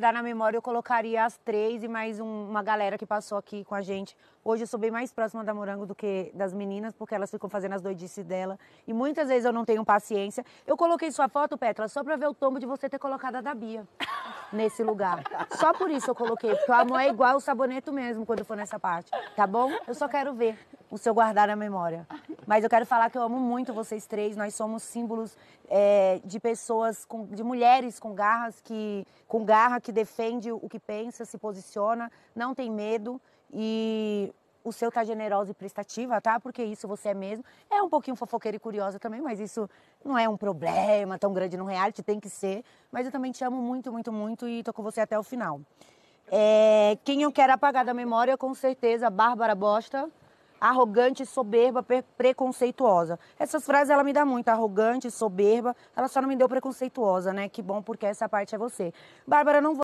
dar na memória, eu colocaria as três e mais um, uma galera que passou aqui com a gente. Hoje eu sou bem mais próxima da Morango do que das meninas, porque elas ficam fazendo as doidices dela. E muitas vezes eu não tenho paciência. Eu coloquei sua foto, Petra, só pra ver o tombo de você ter colocado a da Bia nesse lugar. Só por isso eu coloquei, porque o amor é igual o saboneto mesmo quando for nessa parte, tá bom? Eu só quero ver o seu guardar na memória. Mas eu quero falar que eu amo muito vocês três. Nós somos símbolos é, de pessoas, com, de mulheres com garras que, com garra que defende o que pensa, se posiciona, não tem medo e o seu tá generosa e prestativa, tá? Porque isso você é mesmo. É um pouquinho fofoqueira e curiosa também, mas isso não é um problema tão grande no reality, tem que ser. Mas eu também te amo muito, muito, muito e tô com você até o final. É, quem eu quero apagar da memória, com certeza, Bárbara Bosta arrogante, soberba, preconceituosa. Essas frases ela me dá muito, arrogante, soberba, ela só não me deu preconceituosa, né? Que bom porque essa parte é você. Bárbara, não vou